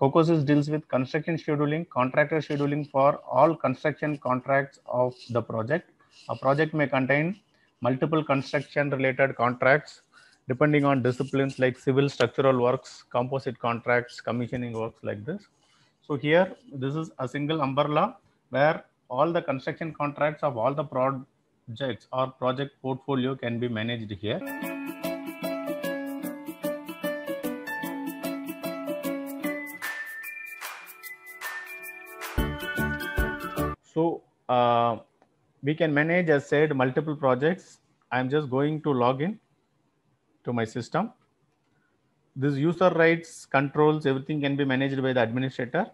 COCOSIS deals with construction scheduling, contractor scheduling for all construction contracts of the project. A project may contain multiple construction related contracts depending on disciplines like civil structural works, composite contracts, commissioning works like this. So here, this is a single umbrella where all the construction contracts of all the projects or project portfolio can be managed here. So uh, we can manage, as said, multiple projects. I'm just going to log in to my system. This user rights, controls, everything can be managed by the administrator.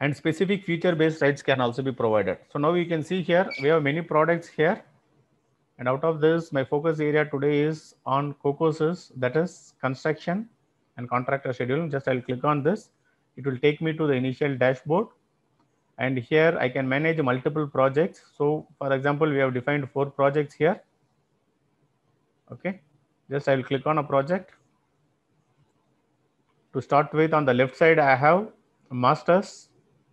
And specific feature-based rights can also be provided. So now you can see here, we have many products here. And out of this, my focus area today is on COCOSIS, that is construction and contractor scheduling. Just I'll click on this. It will take me to the initial dashboard. And here I can manage multiple projects. So for example, we have defined four projects here. Okay, just I will click on a project. To start with on the left side, I have masters.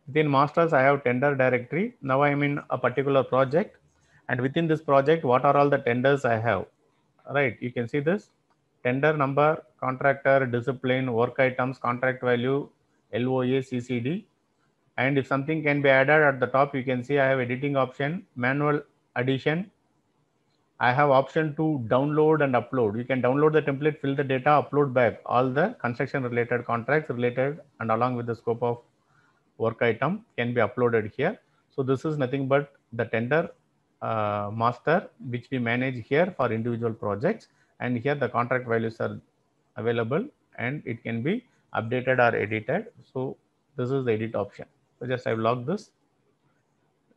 Within masters, I have tender directory. Now I'm in a particular project. And within this project, what are all the tenders I have? Right, you can see this tender number, contractor, discipline, work items, contract value, LOACCD. And if something can be added at the top, you can see I have editing option, manual addition. I have option to download and upload. You can download the template, fill the data, upload back all the construction related contracts related and along with the scope of work item can be uploaded here. So this is nothing but the tender uh, master, which we manage here for individual projects. And here the contract values are available and it can be updated or edited. So this is the edit option. So just I've logged this.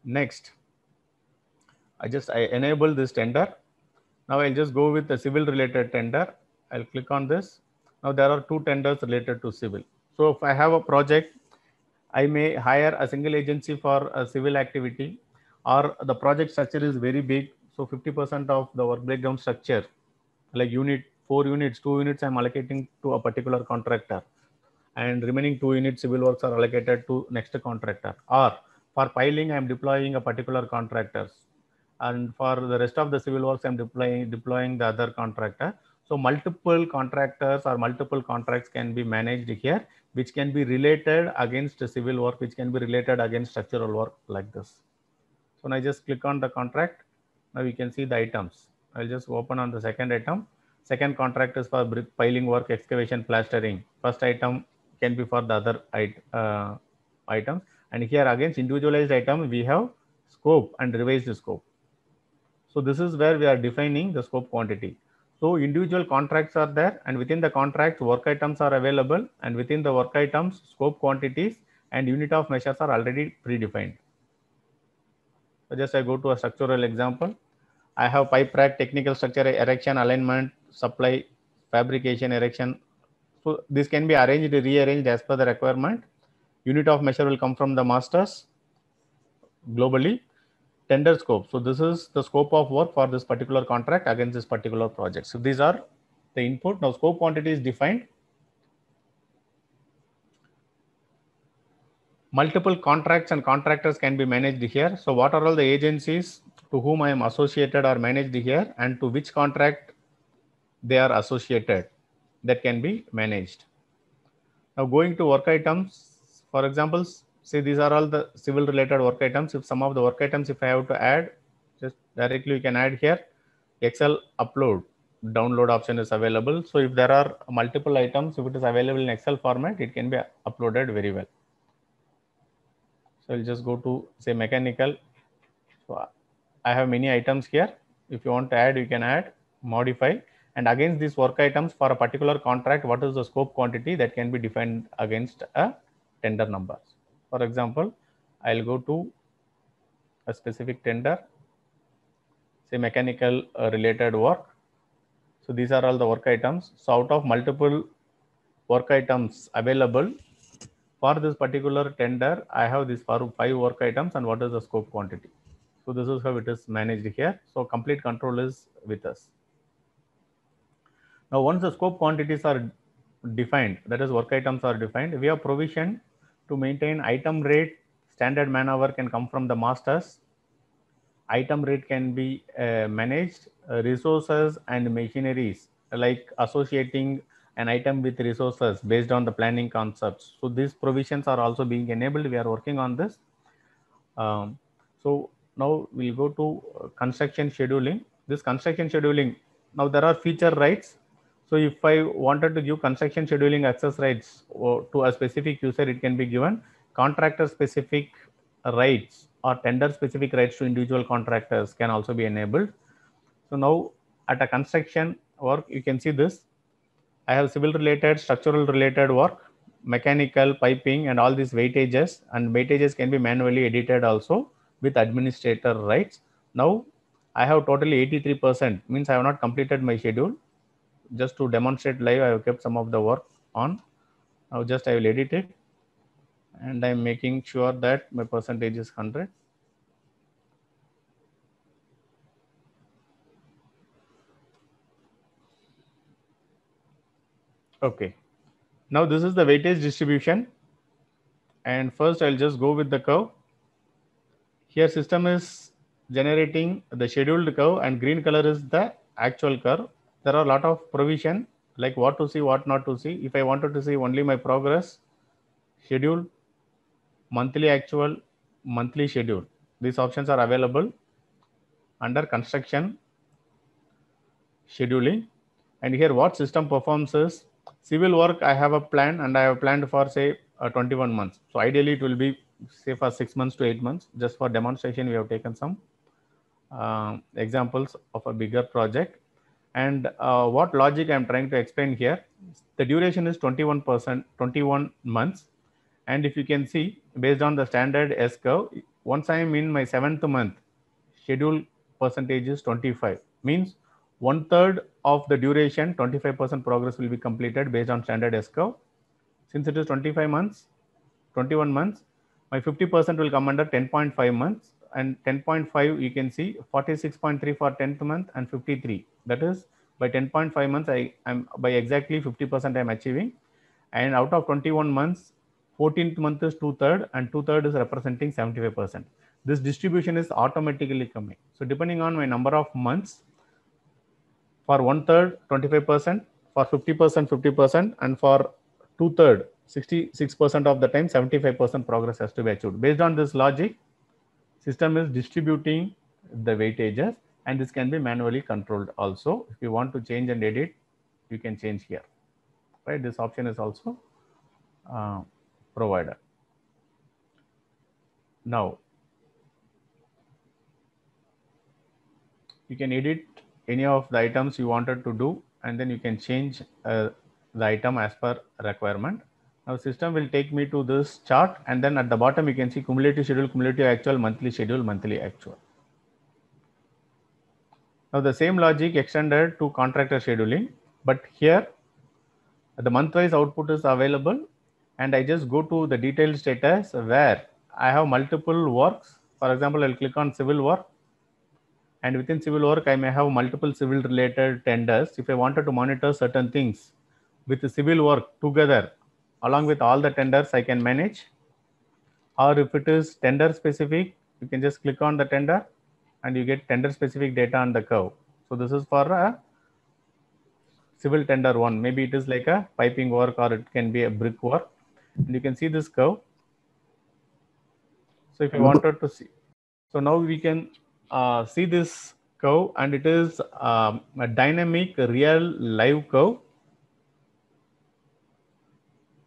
Next, I just I enable this tender. Now I'll just go with the civil related tender. I'll click on this. Now there are two tenders related to civil. So if I have a project, I may hire a single agency for a civil activity or the project structure is very big. So 50% of the work breakdown structure, like unit, four units, two units, I'm allocating to a particular contractor and remaining two units civil works are allocated to next contractor or for piling i am deploying a particular contractors and for the rest of the civil works i'm deploying deploying the other contractor so multiple contractors or multiple contracts can be managed here which can be related against civil work which can be related against structural work like this so now I just click on the contract now we can see the items i'll just open on the second item second contract is for brick piling work excavation plastering first item can be for the other it, uh, items. And here again, individualized item, we have scope and revised scope. So this is where we are defining the scope quantity. So individual contracts are there and within the contracts, work items are available and within the work items, scope quantities and unit of measures are already predefined. So just I go to a structural example. I have pipe rack, technical structure, erection, alignment, supply, fabrication, erection, so this can be arranged, rearranged as per the requirement. Unit of measure will come from the masters globally. Tender scope. So this is the scope of work for this particular contract against this particular project. So these are the input. Now scope quantity is defined. Multiple contracts and contractors can be managed here. So what are all the agencies to whom I am associated or managed here and to which contract they are associated that can be managed. Now going to work items, for examples, say these are all the civil related work items. If some of the work items, if I have to add, just directly you can add here, Excel upload, download option is available. So if there are multiple items, if it is available in Excel format, it can be uploaded very well. So I'll just go to say mechanical. So I have many items here. If you want to add, you can add, modify and against these work items for a particular contract, what is the scope quantity that can be defined against a tender number. For example, I'll go to a specific tender, say mechanical uh, related work. So these are all the work items. So out of multiple work items available for this particular tender, I have these five work items and what is the scope quantity. So this is how it is managed here. So complete control is with us. Now, once the scope quantities are defined, that is work items are defined, we have provision to maintain item rate, standard man hour can come from the masters, item rate can be uh, managed, uh, resources and machineries like associating an item with resources based on the planning concepts. So these provisions are also being enabled. We are working on this. Um, so now we'll go to construction scheduling. This construction scheduling, now there are feature rights so if I wanted to give construction scheduling access rights uh, to a specific user, it can be given contractor specific rights or tender specific rights to individual contractors can also be enabled. So now at a construction work, you can see this. I have civil related, structural related work, mechanical, piping, and all these weightages and weightages can be manually edited also with administrator rights. Now I have totally 83% means I have not completed my schedule just to demonstrate live, I have kept some of the work on. Now just I will edit it and I'm making sure that my percentage is 100. Okay. Now this is the weightage distribution. And first I'll just go with the curve. Here system is generating the scheduled curve and green color is the actual curve there are a lot of provision like what to see, what not to see. If I wanted to see only my progress, schedule, monthly actual, monthly schedule, these options are available under construction scheduling. And here what system performs is civil work. I have a plan and I have planned for say uh, 21 months. So ideally it will be say for six months to eight months. Just for demonstration, we have taken some uh, examples of a bigger project and uh, what logic I'm trying to explain here, the duration is 21%, 21 months. And if you can see, based on the standard S curve, once I'm in my seventh month, schedule percentage is 25, means one third of the duration, 25% progress will be completed based on standard S curve. Since it is 25 months, 21 months, my 50% will come under 10.5 months and 10.5 you can see 46.3 for 10th month and 53 that is by 10.5 months i am by exactly 50% i am achieving and out of 21 months 14th month is two third and two third is representing 75% this distribution is automatically coming so depending on my number of months for one third 25% for 50% 50% and for two third 66% of the time 75% progress has to be achieved based on this logic system is distributing the weightages and this can be manually controlled also. If you want to change and edit, you can change here, right? This option is also uh, provided. Now, you can edit any of the items you wanted to do and then you can change uh, the item as per requirement now system will take me to this chart and then at the bottom you can see cumulative schedule, cumulative actual, monthly schedule, monthly actual. Now the same logic extended to contractor scheduling, but here the month-wise output is available and I just go to the detailed status where I have multiple works. For example, I'll click on civil work and within civil work, I may have multiple civil related tenders. If I wanted to monitor certain things with the civil work together, along with all the tenders I can manage. Or if it is tender specific, you can just click on the tender and you get tender specific data on the curve. So this is for a civil tender one. Maybe it is like a piping work or it can be a brick work. And you can see this curve. So if you wanted to see, so now we can uh, see this curve and it is um, a dynamic real live curve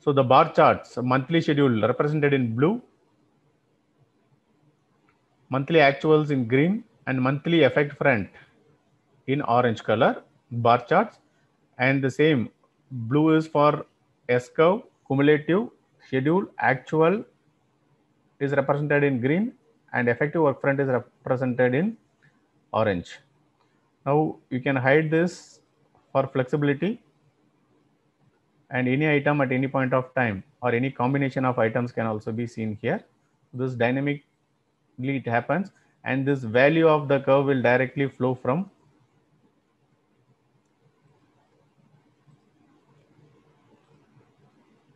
so the bar charts, monthly schedule represented in blue, monthly actuals in green, and monthly effect front in orange color bar charts. And the same blue is for S curve, cumulative, schedule, actual is represented in green, and effective work front is represented in orange. Now you can hide this for flexibility and any item at any point of time or any combination of items can also be seen here. This dynamically it happens and this value of the curve will directly flow from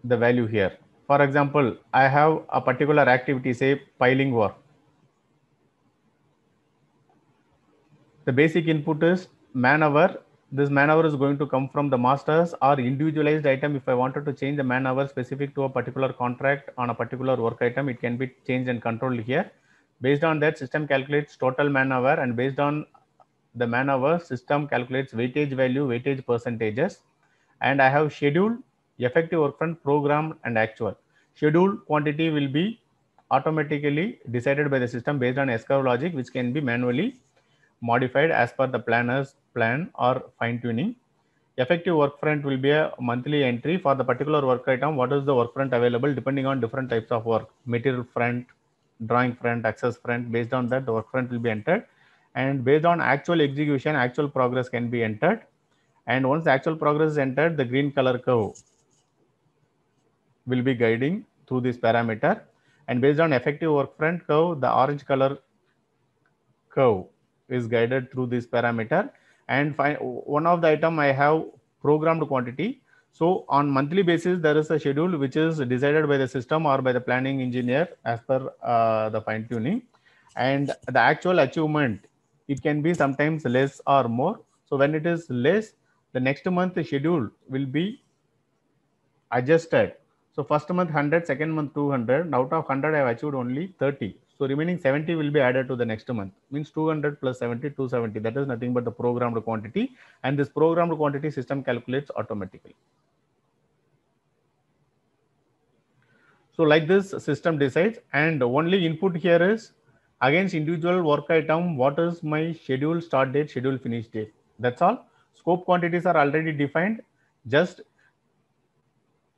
the value here. For example, I have a particular activity, say piling work. The basic input is man hour this man hour is going to come from the masters or individualized item. If I wanted to change the man hour specific to a particular contract on a particular work item, it can be changed and controlled here. Based on that, system calculates total man hour and based on the man hour, system calculates weightage value, weightage percentages. And I have scheduled effective work front program and actual. Scheduled quantity will be automatically decided by the system based on SCAR logic, which can be manually modified as per the planners plan or fine tuning. Effective work front will be a monthly entry for the particular work item. What is the work front available depending on different types of work, material front, drawing front, access front. Based on that, the work front will be entered. And based on actual execution, actual progress can be entered. And once the actual progress is entered, the green color curve will be guiding through this parameter. And based on effective work front curve, the orange color curve is guided through this parameter and one of the item I have programmed quantity. So on monthly basis, there is a schedule which is decided by the system or by the planning engineer as per uh, the fine tuning and the actual achievement, it can be sometimes less or more. So when it is less, the next month the schedule will be adjusted. So first month 100, second month 200. Out of 100, I have achieved only 30. So remaining 70 will be added to the next month. Means 200 plus 70, 270. That is nothing but the programmed quantity. And this programmed quantity system calculates automatically. So like this system decides and only input here is against individual work item, what is my schedule start date, schedule finish date. That's all. Scope quantities are already defined. Just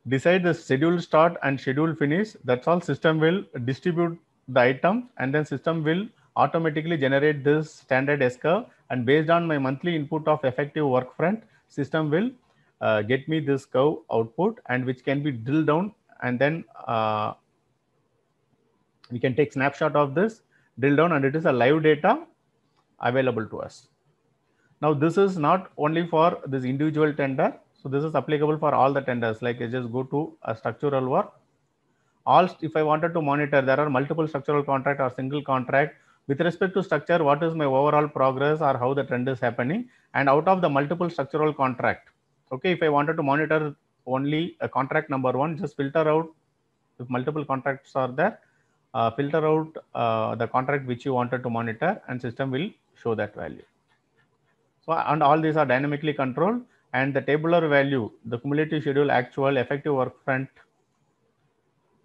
decide the schedule start and schedule finish. That's all system will distribute the item and then system will automatically generate this standard S curve and based on my monthly input of effective work front system will uh, get me this curve output and which can be drilled down and then uh, we can take snapshot of this drill down and it is a live data available to us. Now this is not only for this individual tender. So this is applicable for all the tenders like I just go to a structural work all if I wanted to monitor, there are multiple structural contract or single contract. With respect to structure, what is my overall progress or how the trend is happening? And out of the multiple structural contract, okay, if I wanted to monitor only a contract number one, just filter out if multiple contracts are there, uh, filter out uh, the contract which you wanted to monitor and system will show that value. So, and all these are dynamically controlled and the tabular value, the cumulative schedule, actual, effective work front,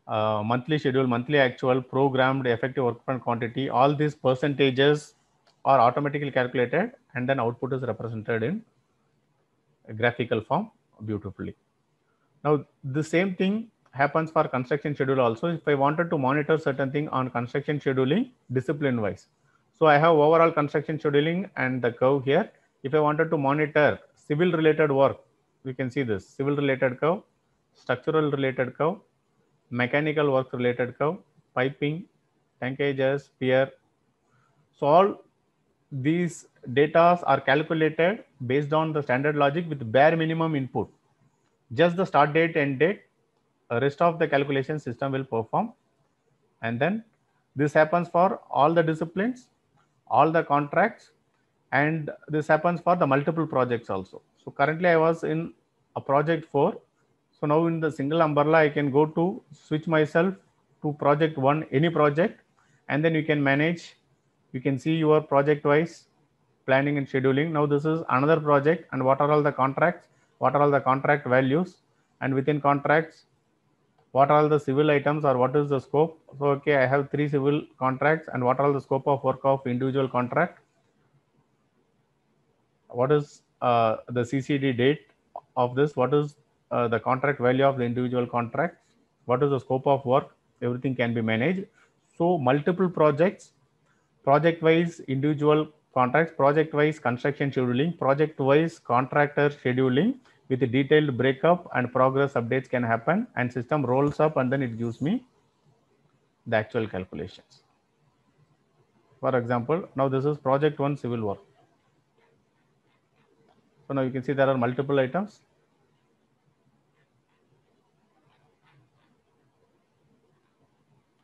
uh, monthly schedule, monthly actual, programmed effective work plan quantity, all these percentages are automatically calculated and then output is represented in graphical form beautifully. Now, the same thing happens for construction schedule also. If I wanted to monitor certain thing on construction scheduling discipline wise. So I have overall construction scheduling and the curve here. If I wanted to monitor civil related work, we can see this civil related curve, structural related curve, mechanical work related curve, piping, tankages, pier. So all these data are calculated based on the standard logic with bare minimum input. Just the start date and date, rest of the calculation system will perform. And then this happens for all the disciplines, all the contracts, and this happens for the multiple projects also. So currently I was in a project for so now in the single umbrella, I can go to switch myself to project one, any project, and then you can manage. You can see your project wise planning and scheduling. Now this is another project and what are all the contracts? What are all the contract values? And within contracts, what are all the civil items or what is the scope? So, okay, I have three civil contracts and what are the scope of work of individual contract? What is uh, the CCD date of this? What is uh, the contract value of the individual contract, what is the scope of work, everything can be managed. So multiple projects, project wise individual contracts, project wise construction scheduling, project wise contractor scheduling with a detailed breakup and progress updates can happen and system rolls up and then it gives me the actual calculations. For example, now this is project one civil war. So now you can see there are multiple items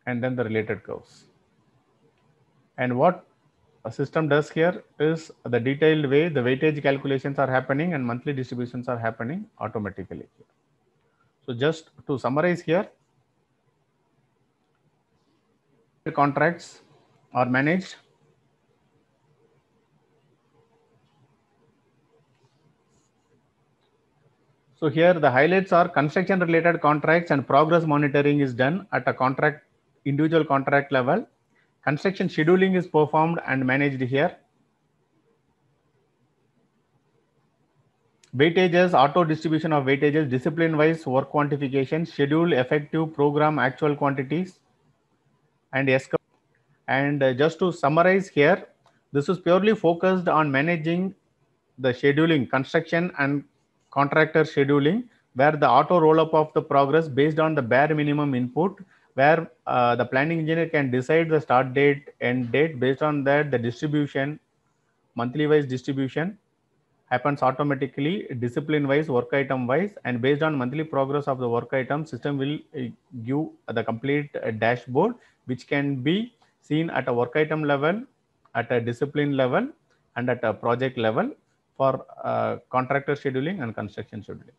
and then the related curves. And what a system does here is the detailed way the weightage calculations are happening and monthly distributions are happening automatically. So just to summarize here, contracts are managed So here the highlights are construction related contracts and progress monitoring is done at a contract individual contract level. Construction scheduling is performed and managed here. Weightages, auto distribution of weightages, discipline wise work quantification, schedule effective program actual quantities, and ESCO. And uh, just to summarize here, this is purely focused on managing the scheduling, construction, and contractor scheduling, where the auto roll up of the progress based on the bare minimum input where uh, the planning engineer can decide the start date and date based on that the distribution monthly wise distribution happens automatically discipline wise work item wise and based on monthly progress of the work item system will uh, give the complete uh, dashboard which can be seen at a work item level at a discipline level and at a project level for uh, contractor scheduling and construction scheduling